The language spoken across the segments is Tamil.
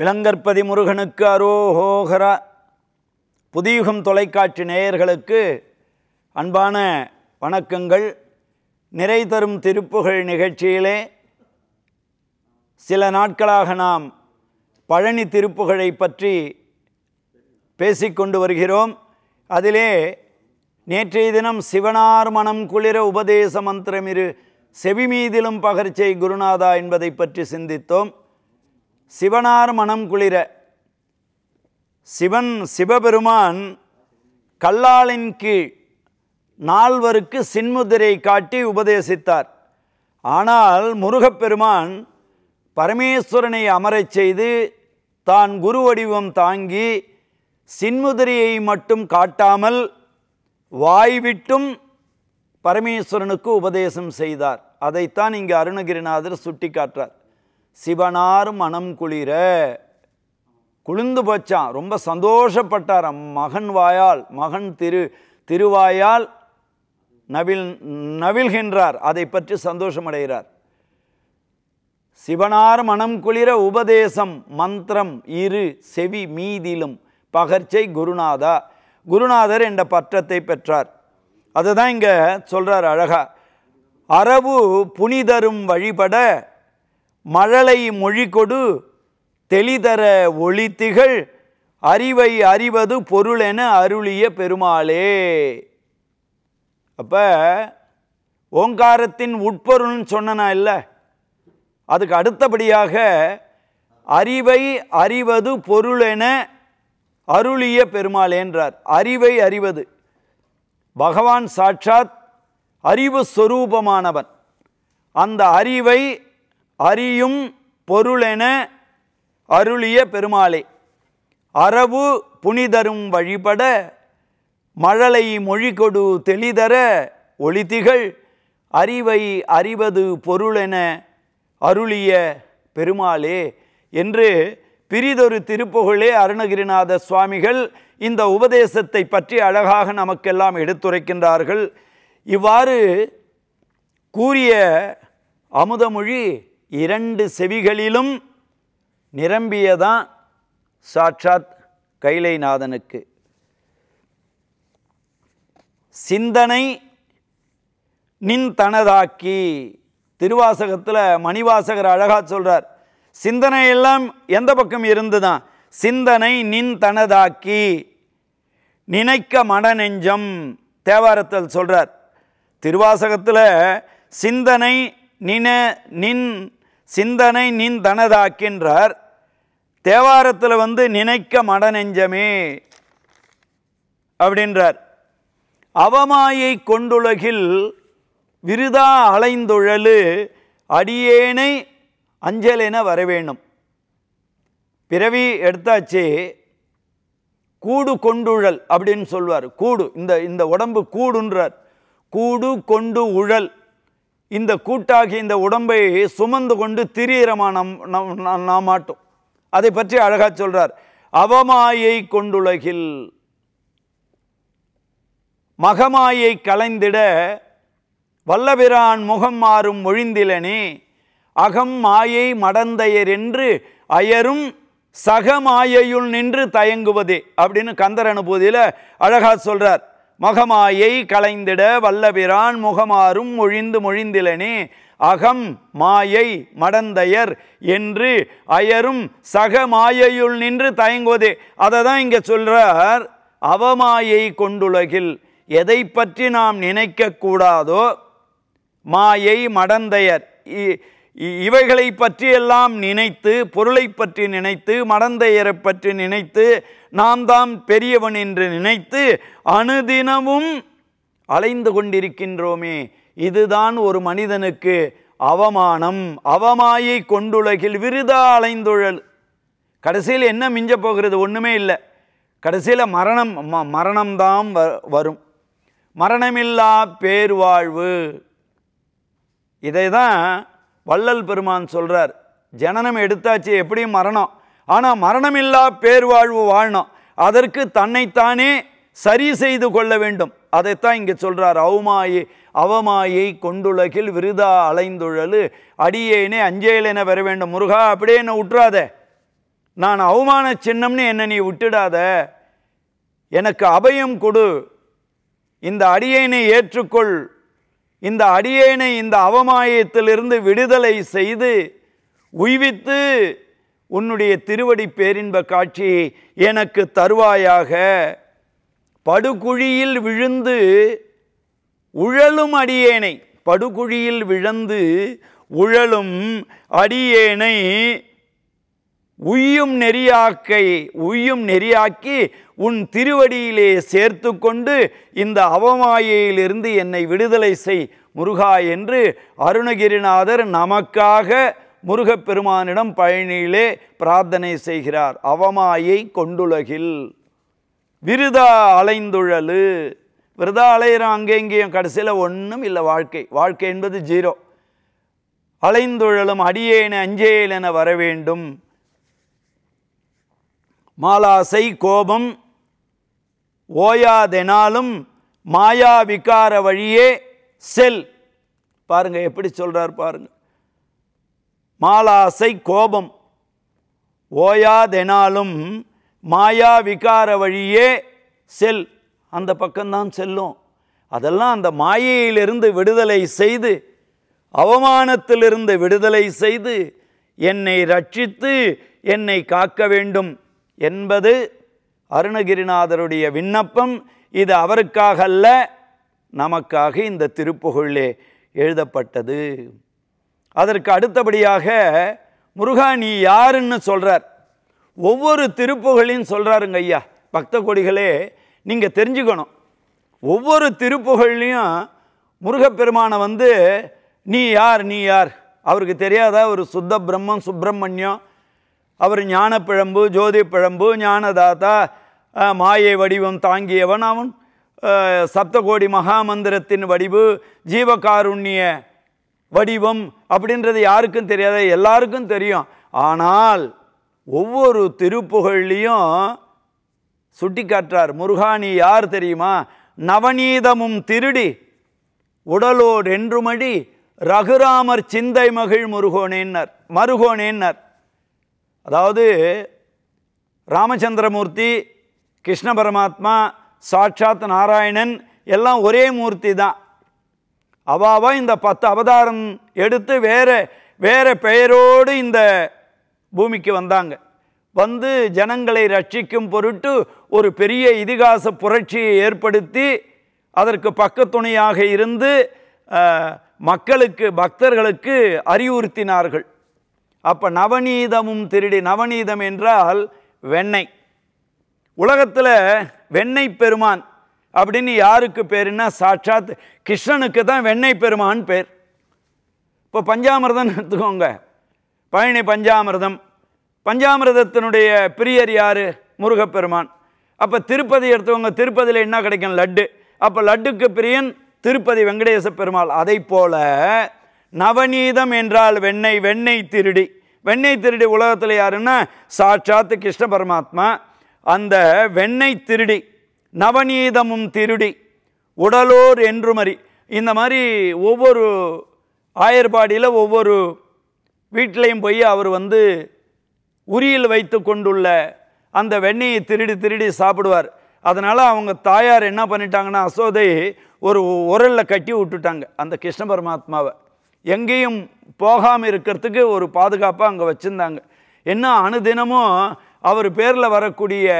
விலங்கற்பதி முருகனுக்கு அரோஹோகர புதியுகம் தொலைக்காட்சி நேயர்களுக்கு அன்பான வணக்கங்கள் நிறை தரும் திருப்புகள் நிகழ்ச்சியிலே சில நாட்களாக நாம் பழனி திருப்புகளை பற்றி பேசிக்கொண்டு வருகிறோம் அதிலே நேற்றைய தினம் சிவனார் மனம் குளிர உபதேச மந்திரம் இரு செவி மீதிலும் பகர்ச்சை குருநாதா என்பதை பற்றி சிந்தித்தோம் சிவனார் மனம் குளிர சிவன் சிவபெருமான் கல்லாளின் கீழ் நால்வருக்கு சின்முதிரை காட்டி உபதேசித்தார் ஆனால் முருகப்பெருமான் பரமேஸ்வரனை அமரச் செய்து தான் குரு வடிவம் தாங்கி சின்முதிரையை மட்டும் காட்டாமல் வாய்விட்டும் பரமேஸ்வரனுக்கு உபதேசம் செய்தார் அதைத்தான் இங்கு அருணகிரிநாதர் சுட்டி காட்டுறார் சிவனார் மனம் குளிர குளிந்து போச்சான் ரொம்ப சந்தோஷப்பட்டார் மகன் வாயால் மகன் திரு திருவாயால் நவில் நவிழ்கின்றார் அதை பற்றி சந்தோஷமடைகிறார் சிவனார் மனம் குளிர உபதேசம் மந்திரம் இரு செவி மீதிலும் பகர்ச்சை குருநாதா குருநாதர் என்ற பற்றத்தை பெற்றார் அதுதான் இங்கே சொல்கிறார் அழகா அரபு புனிதரும் வழிபட மழலை மொழி கொடு தெளிதர ஒளித்திகள் அறிவை அறிவது பொருளென அருளிய பெருமாளே அப்போ ஓங்காரத்தின் உட்பொருள்னு சொன்னா இல்லை அதுக்கு அடுத்தபடியாக அறிவை அறிவது பொருளென அருளிய பெருமாள் என்றார் அறிவை அறிவது பகவான் சாட்சாத் அறிவு ஸ்வரூபமானவன் அந்த அறிவை அறியும் பொருளென அருளிய பெருமாளே அரவு புனிதரும் வழிபட மழலை மொழி கொடு தெளிதர ஒளித்திகள் அறிவை அறிவது பொருளென அருளிய பெருமாளே என்று பிரிதொரு திருப்புகழே அருணகிரிநாத சுவாமிகள் இந்த உபதேசத்தை பற்றி அழகாக நமக்கெல்லாம் எடுத்துரைக்கின்றார்கள் இவ்வாறு கூறிய அமுதமொழி இரண்டு செவிகளிலும் நிரம்பியதான் சாட்சாத் கைலைநாதனுக்கு சிந்தனை நின் தனதாக்கி திருவாசகத்தில் மணிவாசகர் அழகா சொல்கிறார் சிந்தனை எல்லாம் எந்த பக்கம் இருந்துதான் சிந்தனை நின் தனதாக்கி நினைக்க மனநெஞ்சம் தேவாரத்தில் சொல்கிறார் திருவாசகத்தில் சிந்தனை நின நின் சிந்தனை நின் தனதாக்கின்றார் தேவாரத்தில் வந்து நினைக்க மடநெஞ்சமே அப்படின்றார் அவமாயை கொண்டுலகில் விருதா அலைந்துழலு அடியேனை அஞ்சலென வரவேணும் பிறவி எடுத்தாச்சு கூடு கொண்டுழல் அப்படின்னு சொல்வார் கூடு இந்த இந்த உடம்பு கூடுன்றார் கூடு கொண்டு உழல் இந்த கூட்டாகி இந்த உடம்பை சுமந்து கொண்டு திரியிறமான நம் நம் நாம் மாட்டோம் அதை பற்றி அழகா சொல்கிறார் அவமாயை கொண்டுலகில் மகமாயை கலைந்திட வல்லபிரான் முகம் மாறும் மொழிந்திலனே அகம் மாயை மடந்தையர் என்று அயரும் சகமாயையுள் நின்று தயங்குவதே அப்படின்னு கந்தர் அனுபூதியில் அழகா சொல்கிறார் மகமாயை களைந்திட வல்லபிரான் முகமாறும் மொழிந்து மொழிந்திலனே அகம் மாயை மடந்தையர் என்று அயரும் சக மாயையுள் நின்று தயங்குவதே அதை தான் இங்கே சொல்கிறார் அவமாயை கொண்டுலகில் எதை பற்றி நாம் நினைக்கக்கூடாதோ மாயை மடந்தையர் இவைகளை பற்றியெல்லாம் நினைத்து பொருளை பற்றி நினைத்து மடந்தையரை பற்றி நினைத்து நாம் தாம் பெரியவன் என்று நினைத்து அணுதினமும் அலைந்து கொண்டிருக்கின்றோமே இதுதான் ஒரு மனிதனுக்கு அவமானம் அவமாயை கொண்டுலகில் விருதா அலைந்துழல் கடைசியில் என்ன மிஞ்ச போகிறது ஒன்றுமே இல்லை கடைசியில் மரணம் ம மரணம்தான் வ வரும் மரணமில்லா பேர்வாழ்வு இதை தான் வள்ளல் பெருமான் சொல்கிறார் ஜனனம் எடுத்தாச்சு எப்படியும் மரணம் ஆனால் மரணமில்லா வாழ்வு வாழணும் அதற்கு தன்னைத்தானே சரி செய்து கொள்ள வேண்டும் அதைத்தான் இங்கே சொல்கிறார் அவமாயை அவமாயை கொண்டுலகில் விருதா அலைந்துழலு அடியேனே அஞ்சேலென வர வேண்டும் முருகா அப்படியே என்னை விட்டுறாத நான் அவமான சின்னம்னு என்னை நீ விட்டுடாத எனக்கு அபயம் கொடு இந்த அடியேனை ஏற்றுக்கொள் இந்த அடியேனை இந்த அவமாயத்திலிருந்து விடுதலை செய்து உய்வித்து உன்னுடைய திருவடி பேரின்ப காட்சி எனக்கு தருவாயாக படுகுழியில் விழுந்து உழலும் அடியேனை படுகுழியில் விழுந்து உழலும் அடியேனை உய்யும் நெறியாக்கை உய்யும் நெறியாக்கி உன் திருவடியிலே சேர்த்து கொண்டு இந்த அவமாயையிலிருந்து என்னை விடுதலை செய் முருகா என்று அருணகிரிநாதர் நமக்காக முருகப்பெருமானிடம் பழனியிலே பிரார்த்தனை செய்கிறார் அவமாயை கொண்டுலகில் விருதா அலைந்துழலு விருதா அலையிறோம் அங்கே இங்கேயும் கடைசியில் ஒன்றும் இல்லை வாழ்க்கை வாழ்க்கை என்பது ஜீரோ அலைந்துழலும் அடியேன அஞ்சேலென வர வேண்டும் மாலாசை கோபம் ஓயாதெனாலும் மாயா விகார வழியே செல் பாருங்கள் எப்படி சொல்கிறார் பாருங்கள் மாலாசை கோபம் ஓயாதெனாலும் மாயா விகார வழியே செல் அந்த பக்கம்தான் செல்லும் அதெல்லாம் அந்த மாயையிலிருந்து விடுதலை செய்து அவமானத்திலிருந்து விடுதலை செய்து என்னை ரட்சித்து என்னை காக்க வேண்டும் என்பது அருணகிரிநாதருடைய விண்ணப்பம் இது அவருக்காக அல்ல நமக்காக இந்த திருப்புகழே எழுதப்பட்டது அதற்கு அடுத்தபடியாக முருகா நீ யாருன்னு சொல்கிறார் ஒவ்வொரு திருப்புகளையும் சொல்கிறாருங்க ஐயா பக்த கொடிகளே நீங்கள் தெரிஞ்சுக்கணும் ஒவ்வொரு திருப்புகழ்லையும் முருகப்பெருமானை வந்து நீ யார் நீ யார் அவருக்கு தெரியாத ஒரு சுத்த பிரம்மம் சுப்பிரமணியம் அவர் ஞானப்பிழம்பு ஜோதி பிழம்பு ஞானதாத்தா மாயை வடிவம் தாங்கியவன் அவன் சப்தகோடி மகாமந்திரத்தின் வடிவு ஜீவகாருண்ய வடிவம் அப்படின்றது யாருக்கும் தெரியாது எல்லாருக்கும் தெரியும் ஆனால் ஒவ்வொரு திருப்புகள்லையும் சுட்டி காட்டுறார் முருகானி யார் தெரியுமா நவநீதமும் திருடி உடலோர் என்றுமடி ரகுராமர் சிந்தை மகிழ் முருகோனேன்னர் மருகோனேன்னர் அதாவது ராமச்சந்திரமூர்த்தி கிருஷ்ண பரமாத்மா சாட்சாத் நாராயணன் எல்லாம் ஒரே மூர்த்தி தான் அவாவா இந்த பத்து அவதாரம் எடுத்து வேறு வேறு பெயரோடு இந்த பூமிக்கு வந்தாங்க வந்து ஜனங்களை ரட்சிக்கும் பொருட்டு ஒரு பெரிய இதிகாச புரட்சியை ஏற்படுத்தி அதற்கு பக்கத்துணையாக இருந்து மக்களுக்கு பக்தர்களுக்கு அறிவுறுத்தினார்கள் அப்போ நவநீதமும் திருடி நவநீதம் என்றால் வெண்ணெய் உலகத்தில் வெண்ணெய் பெருமான் அப்படின்னு யாருக்கு பேருன்னா சாட்சாத் கிருஷ்ணனுக்கு தான் வெண்ணெய் பெருமான் பேர் இப்போ பஞ்சாமிரதம் எடுத்துக்கோங்க பழனி பஞ்சாமிரதம் பஞ்சாமிரதத்தினுடைய பிரியர் யார் முருகப்பெருமான் அப்போ திருப்பதி எடுத்துக்கோங்க திருப்பதியில் என்ன கிடைக்கும் லட்டு அப்போ லட்டுக்கு பிரியன் திருப்பதி வெங்கடேச பெருமாள் அதை போல நவநீதம் என்றால் வெண்ணெய் வெண்ணெய் திருடி வெண்ணெய் திருடி உலகத்தில் யாருன்னா சாட்சாத்து கிருஷ்ண பரமாத்மா அந்த வெண்ணெய் திருடி நவநீதமும் திருடி உடலோர் என்று மாதிரி இந்த மாதிரி ஒவ்வொரு ஆயர்பாடியில் ஒவ்வொரு வீட்டிலையும் போய் அவர் வந்து உரியில் வைத்து கொண்டுள்ள அந்த வெண்ணெயை திருடி திருடி சாப்பிடுவார் அதனால் அவங்க தாயார் என்ன பண்ணிட்டாங்கன்னா அசோதை ஒரு உரலில் கட்டி விட்டுட்டாங்க அந்த கிருஷ்ண பரமாத்மாவை எங்கேயும் போகாமல் இருக்கிறதுக்கு ஒரு பாதுகாப்பாக அங்கே வச்சுருந்தாங்க என்ன அணுதினமும் அவர் பேரில் வரக்கூடிய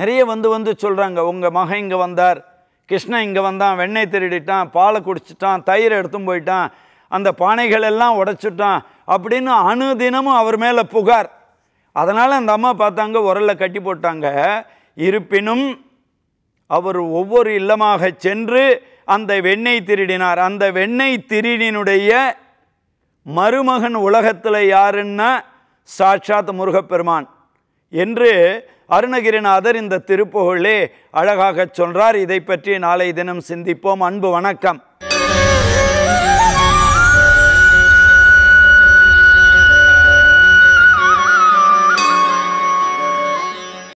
நிறைய வந்து வந்து சொல்கிறாங்க உங்கள் மகன் இங்கே வந்தார் கிருஷ்ணன் இங்கே வந்தான் வெண்ணெய் திருடிட்டான் பாலை குடிச்சிட்டான் தயிர் எடுத்தும் போயிட்டான் அந்த பானைகள் எல்லாம் உடைச்சிட்டான் அப்படின்னு அணுதினமும் அவர் மேலே புகார் அதனால் அந்த அம்மா பார்த்தாங்க உரலில் கட்டி போட்டாங்க இருப்பினும் அவர் ஒவ்வொரு இல்லமாக சென்று அந்த வெண்ணெய் திருடினார் அந்த வெண்ணெய் திருடினுடைய மருமகன் உலகத்தில் யாருன்னா சாட்சாத் முருகப்பெருமான் என்று அருணகிரிநாதர் இந்த திருப்புகழே அழகாக சொல்றார் இதை பற்றி நாளை தினம் சிந்திப்போம் அன்பு வணக்கம்